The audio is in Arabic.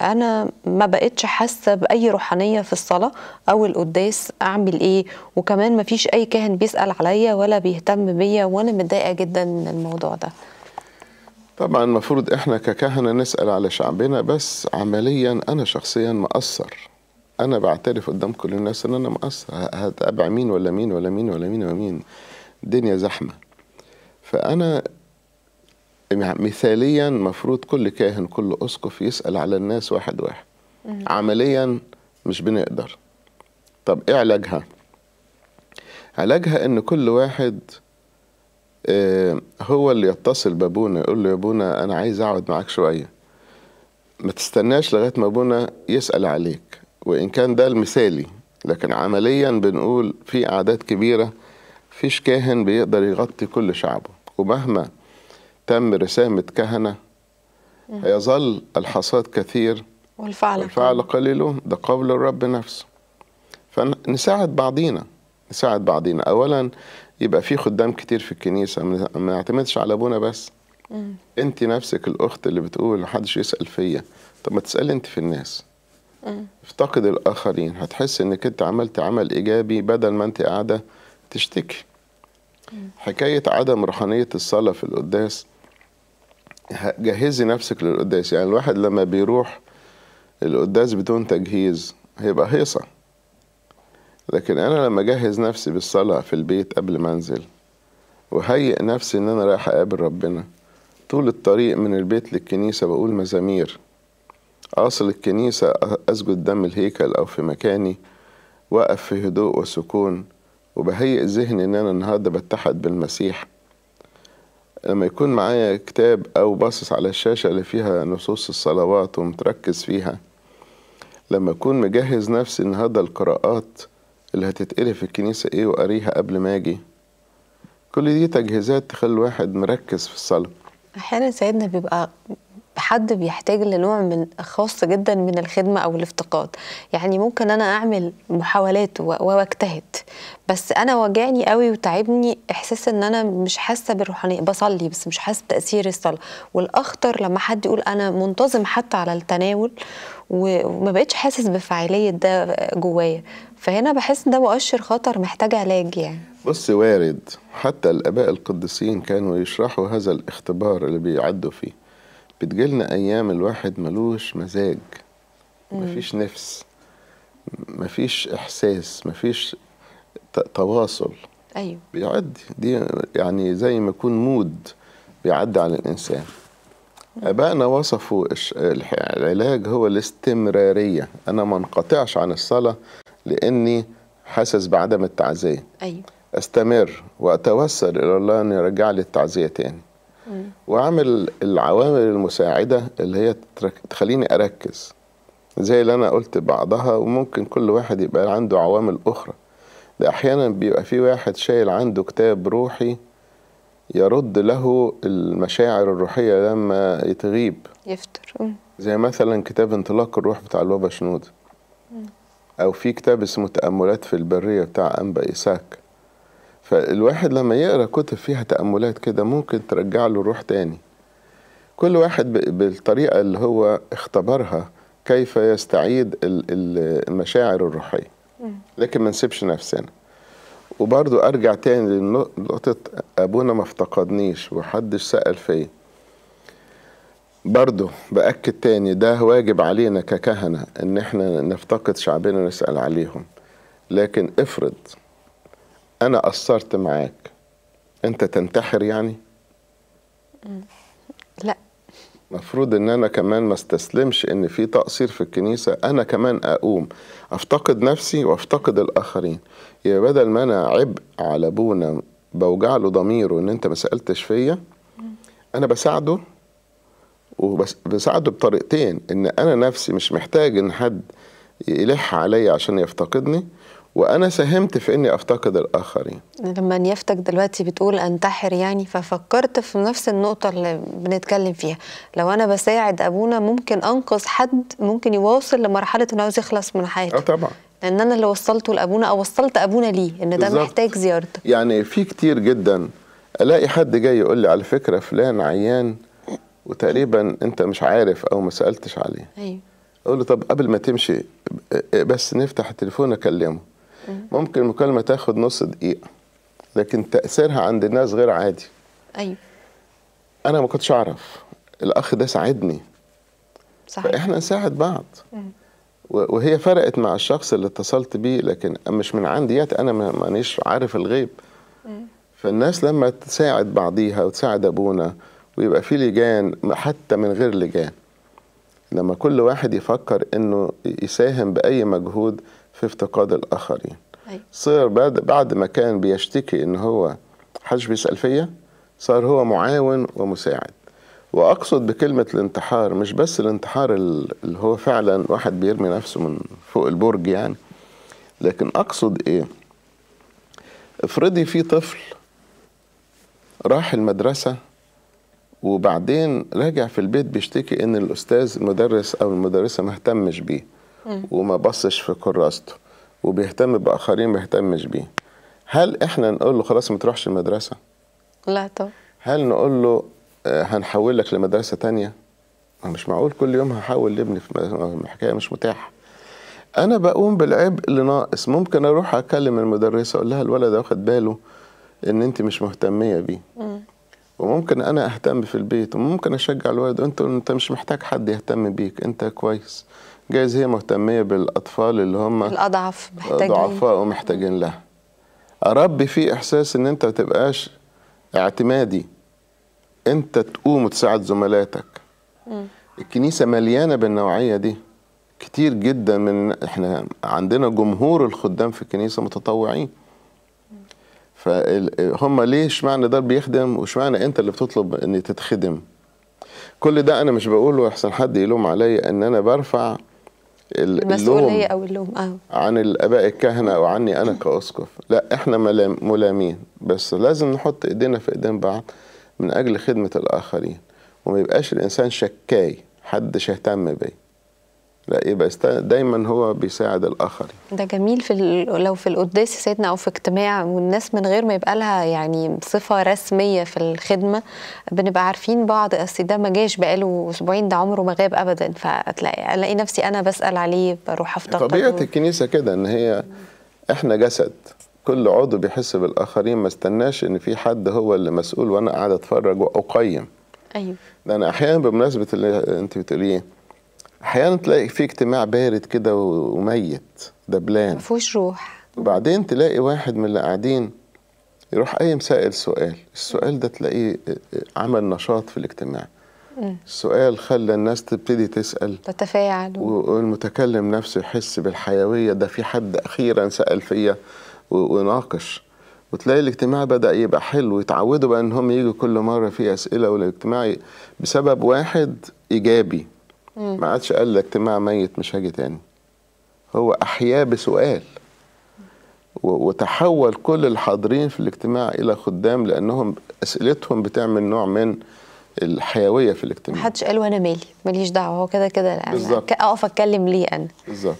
انا ما بقتش حاسه باي روحانيه في الصلاه او القداس اعمل ايه وكمان ما فيش اي كاهن بيسال عليا ولا بيهتم بيا وانا متضايقه جدا من الموضوع ده طبعا المفروض احنا ككهنه نسال على شعبنا بس عمليا انا شخصيا مقصر انا بعترف قدام كل الناس ان انا مقصر هتابع مين ولا مين ولا مين ولا مين ولا مين الدنيا زحمه فانا يعني مثاليا مفروض كل كاهن كل أسقف يسأل على الناس واحد واحد مم. عمليا مش بنقدر طب إيه علاجها؟ علاجها إن كل واحد آه، هو اللي يتصل بابونا يقول له يا ابونا أنا عايز أقعد معاك شوية ما تستناش لغاية ما ابونا يسأل عليك وإن كان ده المثالي لكن عمليا بنقول في أعداد كبيرة فيش كاهن بيقدر يغطي كل شعبه ومهما تم رسامة كهنة هيظل الحصاد كثير والفعل, والفعل قليل ده قول الرب نفسه فنساعد بعضينا نساعد بعضينا أولا يبقى في خدام كتير في الكنيسة ما نعتمدش على أبونا بس مم. أنت نفسك الأخت اللي بتقول محدش يسأل فيا طب ما تسألي أنت في الناس مم. افتقد الآخرين هتحس أنك أنت عملت عمل إيجابي بدل ما أنت قاعدة تشتكي حكاية عدم روحانية الصلاة في القداس جهزي نفسك للقداس يعني الواحد لما بيروح القداس بدون تجهيز هيبقى هيصة لكن أنا لما أجهز نفسي بالصلاة في البيت قبل ما أنزل وهيئ نفسي إن أنا رايح أقابل ربنا طول الطريق من البيت للكنيسة بقول مزامير أصل الكنيسة أسجد دم الهيكل أو في مكاني وأقف في هدوء وسكون وبهيئ ذهني إن أنا النهاردة بتحد بالمسيح لما يكون معايا كتاب أو باصص على الشاشة اللي فيها نصوص الصلوات ومتركز فيها لما أكون مجهز نفسي ان هذا القراءات اللي هتتقري في الكنيسة إيه وأقريها قبل ما أجي كل دي تجهيزات تخلي الواحد مركز في الصلاة أحيانا سيدنا بيبقى حد بيحتاج لنوع من خاص جدا من الخدمه او الافتقاد يعني ممكن انا اعمل محاولات واجتهد بس انا واجعني قوي وتعبني احساس ان انا مش حاسه بالروحانيه بصلي بس مش حاسه بتاثير الصلاه والاخطر لما حد يقول انا منتظم حتى على التناول وما بقتش حاسس بفاعليه ده جوايا فهنا بحس ده مؤشر خطر محتاج علاج يعني بص وارد حتى الاباء القديسين كانوا يشرحوا هذا الاختبار اللي بيعدوا فيه بتجيلنا أيام الواحد ملوش مزاج مفيش نفس مفيش إحساس مفيش تواصل أيوه بيعدي دي يعني زي ما يكون مود بيعدي على الإنسان أبائنا وصفوا العلاج هو الاستمرارية أنا ما انقطعش عن الصلاة لأني حاسس بعدم التعزية أيوه أستمر وأتوسل إلى الله أن يرجع لي التعزية تاني وعامل العوامل المساعده اللي هي تخليني اركز زي اللي انا قلت بعضها وممكن كل واحد يبقى عنده عوامل اخرى ده احيانا بيبقى في واحد شايل عنده كتاب روحي يرد له المشاعر الروحيه لما يتغيب يفتر زي مثلا كتاب انطلاق الروح بتاع البابا شنود او في كتاب اسمه تاملات في البريه بتاع انبا ايساك فالواحد لما يقرا كتب فيها تاملات كده ممكن ترجع له الروح تاني كل واحد بالطريقه اللي هو اختبرها كيف يستعيد المشاعر الروحيه لكن ما نسيبش نفسنا وبرضو ارجع تاني لنقطه ابونا ما افتقدنيش وحدش سال فيا برضو باكد تاني ده واجب علينا ككهنه ان احنا نفتقد شعبنا ونسال عليهم لكن افرض انا قصرت معاك انت تنتحر يعني لا مفروض ان انا كمان ما استسلمش ان في تقصير في الكنيسه انا كمان اقوم افتقد نفسي وافتقد الاخرين يا بدل ما انا عبء على ابونا بوجع له ضميره ان انت ما سالتش فيا انا بساعده وبساعده بطريقتين ان انا نفسي مش محتاج ان حد يلح عليا عشان يفتقدني وانا ساهمت في اني افتقد الاخرين لما نيافتك دلوقتي بتقول انتحر يعني ففكرت في نفس النقطه اللي بنتكلم فيها لو انا بساعد ابونا ممكن انقذ حد ممكن يواصل لمرحله انه عاوز يخلص من حياته اه طبعا لان انا اللي وصلته لابونا او وصلت ابونا ليه ان ده بالزبط. محتاج زيارته يعني في كتير جدا الاقي حد جاي يقول لي على فكره فلان عيان وتقريبا انت مش عارف او ما سالتش عليه ايوه اقول له طب قبل ما تمشي آه، آه، بس نفتح التليفون اكلمه ممكن المكالمه تاخد نص دقيقه لكن تاثيرها عند الناس غير عادي ايوه انا ما كنتش اعرف الاخ ده ساعدني صحيح فاحنا نساعد بعض مم. وهي فرقت مع الشخص اللي اتصلت بيه لكن مش من عنديات انا مانيش عارف الغيب مم. فالناس لما تساعد بعضيها وتساعد ابونا ويبقى في لجان حتى من غير لجان لما كل واحد يفكر انه يساهم باي مجهود في افتقاد الآخرين صار بعد, بعد ما كان بيشتكي إن هو حدش بيسأل فيا صار هو معاون ومساعد وأقصد بكلمة الانتحار مش بس الانتحار اللي هو فعلا واحد بيرمي نفسه من فوق البرج يعني لكن أقصد إيه افرضي في طفل راح المدرسة وبعدين راجع في البيت بيشتكي ان الاستاذ المدرس او المدرسه ما اهتمش بيه وما بصش في كراسته وبيهتم باخرين ما يهتمش بيه هل احنا نقول له خلاص ما تروحش المدرسه لا طبعا هل نقول له آه، هنحول لك لمدرسه تانية مش معقول كل يوم هحول لابني في حكايه مش متاحه انا بقوم بالعبء اللي ناقص ممكن اروح اكلم المدرسه اقول لها الولد واخد باله ان انت مش مهتميه بيه وممكن انا اهتم في البيت وممكن اشجع الولد انت انت مش محتاج حد يهتم بيك انت كويس جايز هي مهتميه بالاطفال اللي هم الاضعف محتاجين ضعفاء ومحتاجين لها اربي فيه احساس ان انت ما تبقاش اعتمادي انت تقوم وتساعد زملاتك الكنيسه مليانه بالنوعيه دي كتير جدا من احنا عندنا جمهور الخدام في الكنيسه متطوعين فهم ليه اشمعنى ده بيخدم واشمعنى انت اللي بتطلب ان تتخدم كل ده انا مش بقوله احسن حد يلوم عليا ان انا برفع المسؤوليه او اللوم اه عن الاباء الكهنه او عني انا كاسقف لا احنا ملامين بس لازم نحط ايدينا في ايدين بعض من اجل خدمه الاخرين وما يبقاش الانسان شكاي حد يهتم بيه لا يبقى دايما هو بيساعد الاخر ده جميل في لو في القداس سيدنا او في اجتماع والناس من غير ما يبقى لها يعني صفه رسميه في الخدمه بنبقى عارفين بعض اصل ده ما جاش بقاله اسبوعين ده عمره ما غاب ابدا فتلاقي الاقي نفسي انا بسال عليه بروح افتقده طبيعه و... الكنيسه كده ان هي احنا جسد كل عضو بيحس بالاخرين ما استناش ان في حد هو اللي مسؤول وانا قاعد اتفرج واقيم ايوه ده انا احيانا بمناسبه اللي انت بتقوليه احيانا تلاقي في اجتماع بارد كده وميت دبلان مفهوش روح وبعدين تلاقي واحد من اللي قاعدين يروح قايم سائل سؤال السؤال ده تلاقيه عمل نشاط في الاجتماع السؤال خلى الناس تبتدي تسأل تتفاعل والمتكلم نفسه يحس بالحيوية ده في حد أخيرا سأل فيا وناقش وتلاقي الاجتماع بدأ يبقى حلو يتعودوا بقى إن هم يجوا كل مرة في أسئلة والاجتماع بسبب واحد إيجابي ما عادش قال اجتماع ميت مش هاجي تاني هو احياه بسؤال وتحول كل الحاضرين في الاجتماع الى خدام لانهم اسئلتهم بتعمل نوع من الحيويه في الاجتماع محدش قال وانا مالي ماليش دعوه هو كده كده انا اقف اتكلم ليه انا بالظبط